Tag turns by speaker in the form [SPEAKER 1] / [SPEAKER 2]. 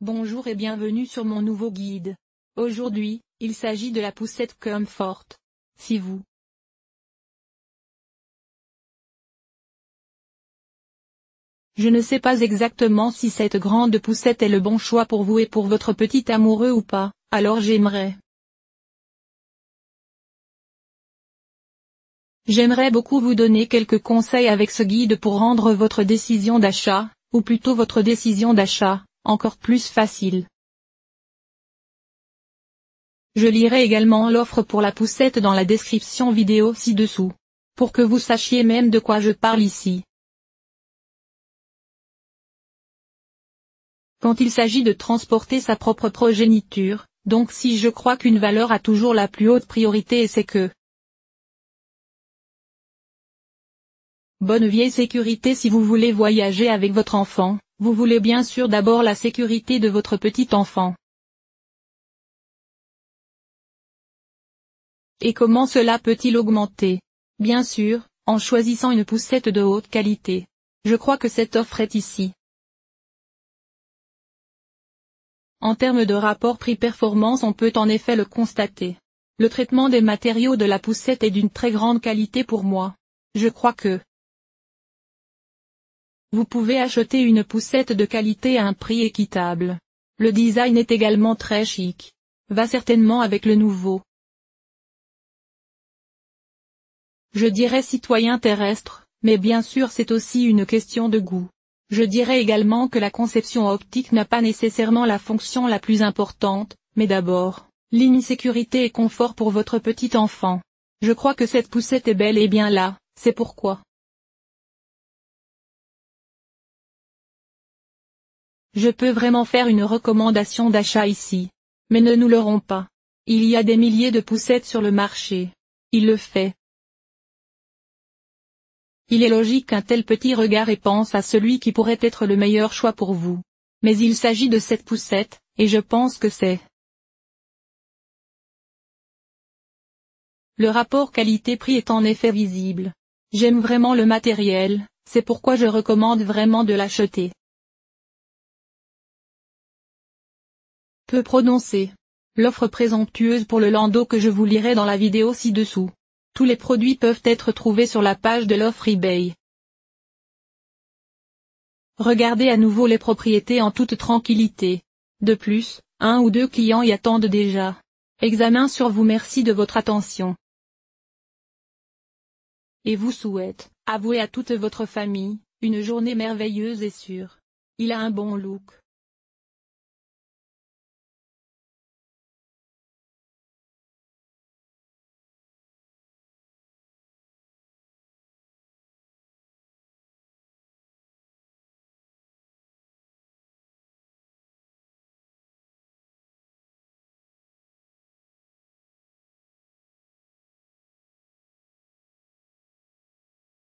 [SPEAKER 1] Bonjour et bienvenue sur mon nouveau guide. Aujourd'hui, il s'agit de la poussette
[SPEAKER 2] Comfort. Si vous Je ne sais pas exactement si cette grande poussette est le
[SPEAKER 1] bon choix pour vous et pour votre petit amoureux ou pas, alors j'aimerais. J'aimerais beaucoup vous donner quelques conseils avec ce guide pour rendre votre décision d'achat, ou plutôt votre décision d'achat, encore plus facile. Je lirai également l'offre
[SPEAKER 2] pour la poussette dans la description vidéo ci-dessous. Pour que vous sachiez même de quoi je parle ici. Quand il
[SPEAKER 1] s'agit de transporter sa propre progéniture, donc si je crois qu'une valeur a toujours la plus haute priorité et c'est que Bonne vieille sécurité si vous voulez voyager avec votre enfant, vous voulez bien sûr d'abord la sécurité de votre petit enfant. Et comment cela peut-il augmenter Bien sûr, en choisissant une poussette de haute qualité. Je crois que cette offre est ici. En termes de rapport prix-performance on peut en effet le constater. Le traitement des matériaux de la poussette est d'une très grande qualité pour moi. Je crois que, vous pouvez acheter une poussette de qualité à un prix équitable. Le design est également très chic. Va certainement avec le nouveau. Je dirais citoyen terrestre, mais bien sûr c'est aussi une question de goût. Je dirais également que la conception optique n'a pas nécessairement la fonction la plus importante, mais d'abord, l'insécurité sécurité et confort pour votre
[SPEAKER 2] petit enfant. Je crois que cette poussette est belle et bien là, c'est pourquoi. Je peux vraiment faire une recommandation d'achat ici. Mais ne nous l'aurons pas. Il y a des milliers de poussettes
[SPEAKER 1] sur le marché. Il le fait. Il est logique qu'un tel petit regard et pense à celui qui pourrait être le meilleur choix pour vous. Mais il s'agit de cette poussette, et je pense que c'est Le rapport qualité-prix est en effet visible. J'aime vraiment le matériel, c'est pourquoi je recommande vraiment de l'acheter. peu prononcer L'offre présomptueuse pour le landau que je vous lirai dans la vidéo ci-dessous. Tous les produits peuvent être trouvés sur la page de l'offre eBay. Regardez à nouveau les propriétés en toute tranquillité. De plus, un ou deux clients y attendent déjà. Examen sur vous merci de votre attention. Et vous souhaite, avouez à toute votre
[SPEAKER 2] famille, une journée merveilleuse et sûre. Il a un bon look.